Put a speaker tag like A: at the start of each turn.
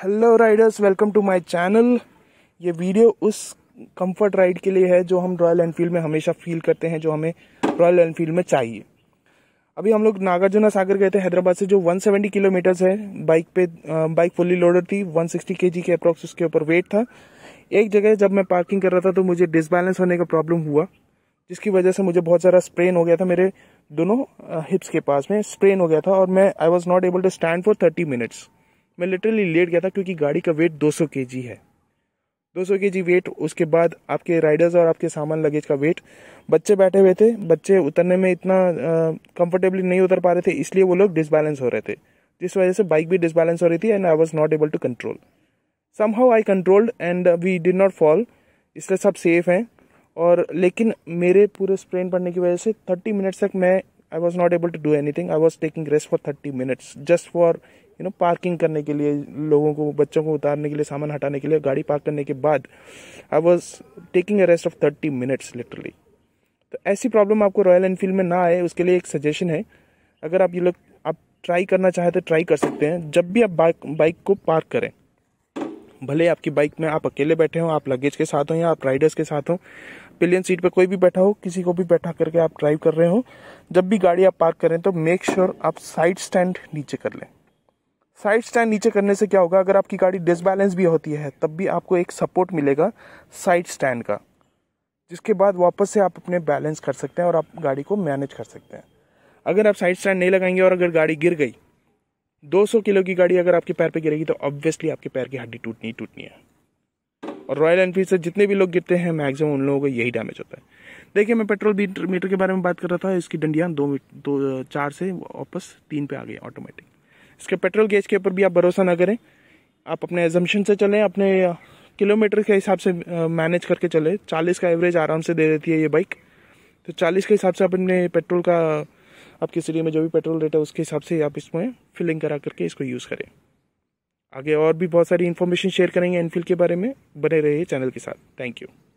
A: hello riders welcome to my channel ये video उस comfort ride के लिए है जो हम रॉयल एनफील्ड में हमेशा फील करते हैं जो हमें रॉयल एनफील्ड में चाहिए अभी हम लोग नागार्जुना सागर गए थे हैदराबाद से जो 170 किलोमीटर्स है बाइक पे बाइक फुल्ली लोडेड थी 160 सिक्सटी के जी के अप्रॉक्स उसके ऊपर वेट था एक जगह जब मैं पार्किंग कर रहा था तो मुझे डिसबैलेंस होने का प्रॉब्लम हुआ जिसकी वजह से मुझे बहुत सारा स्प्रेन हो गया था मेरे दोनों हिप्स के पास में स्प्रेन हो गया था और मैं I was not able to stand for thirty minutes मैं लिटरली लेट गया था क्योंकि गाड़ी का वेट 200 के है 200 के वेट उसके बाद आपके राइडर्स और आपके सामान लगेज का वेट बच्चे बैठे हुए थे बच्चे उतरने में इतना कंफर्टेबली नहीं उतर पा रहे थे इसलिए वो लोग डिसबैलेंस हो रहे थे जिस वजह से बाइक भी डिसबैलेंस हो रही थी and I was not able to control somehow I controlled and we did not fall इसलिए सब सेफ हैं और लेकिन मेरे पूरे स्प्रेन पड़ने की वजह से थर्टी मिनट्स तक मैं I was not able to do anything I was taking rest for thirty minutes just for you know parking करने के लिए लोगों को बच्चों को उतारने के लिए सामान हटाने के लिए गाड़ी पार्क करने के बाद I was taking a rest of thirty minutes literally तो ऐसी प्रॉब्लम आपको रॉयल एनफील्ड में ना आए उसके लिए एक सजेशन है अगर आप ये लोग आप ट्राई करना चाहें तो ट्राई कर सकते हैं जब भी आप बाइक बाइक को पार्क करें भले आपकी बाइक में आप अकेले बैठे हों आप लगेज के साथ हों या आप राइडर्स के साथ हों पिलियन सीट पे कोई भी बैठा हो किसी को भी बैठा करके आप ड्राइव कर रहे हो जब भी गाड़ी आप पार्क करें तो मेक श्योर sure आप साइड स्टैंड नीचे कर लें साइड स्टैंड नीचे करने से क्या होगा अगर आपकी गाड़ी डिसबैलेंस भी होती है तब भी आपको एक सपोर्ट मिलेगा साइड स्टैंड का जिसके बाद वापस से आप अपने बैलेंस कर सकते हैं और आप गाड़ी को मैनेज कर सकते हैं अगर आप साइड स्टैंड नहीं लगाएंगे और अगर गाड़ी गिर गई 200 किलो की गाड़ी अगर आपके पैर पे गिरेगी तो ऑब्वियसली आपके पैर की हड्डी टूटनी टूटनी है और रॉयल एनफील्ड से जितने भी लोग गिरते हैं मैक्सिमम उन लोगों को यही डैमेज होता है देखिए मैं पेट्रोल मीटर के बारे में बात कर रहा था इसकी डंडियाँ दो, दो चार से वापस तीन पे आ गई ऑटोमेटिक इसके पेट्रोल गेज के ऊपर भी आप भरोसा ना करें आप अपने एजम्पन से चलें अपने किलोमीटर के हिसाब से मैनेज करके चलें चालीस का एवरेज आराम से दे देती है ये बाइक तो चालीस के हिसाब से आप अपने पेट्रोल का आपकी सिटी में जो भी पेट्रोल रेट है उसके हिसाब से आप इसमें फिलिंग करा करके इसको यूज़ करें आगे और भी बहुत सारी इन्फॉर्मेशन शेयर करेंगे एनफील्ड के बारे में बने रहिए चैनल के साथ थैंक यू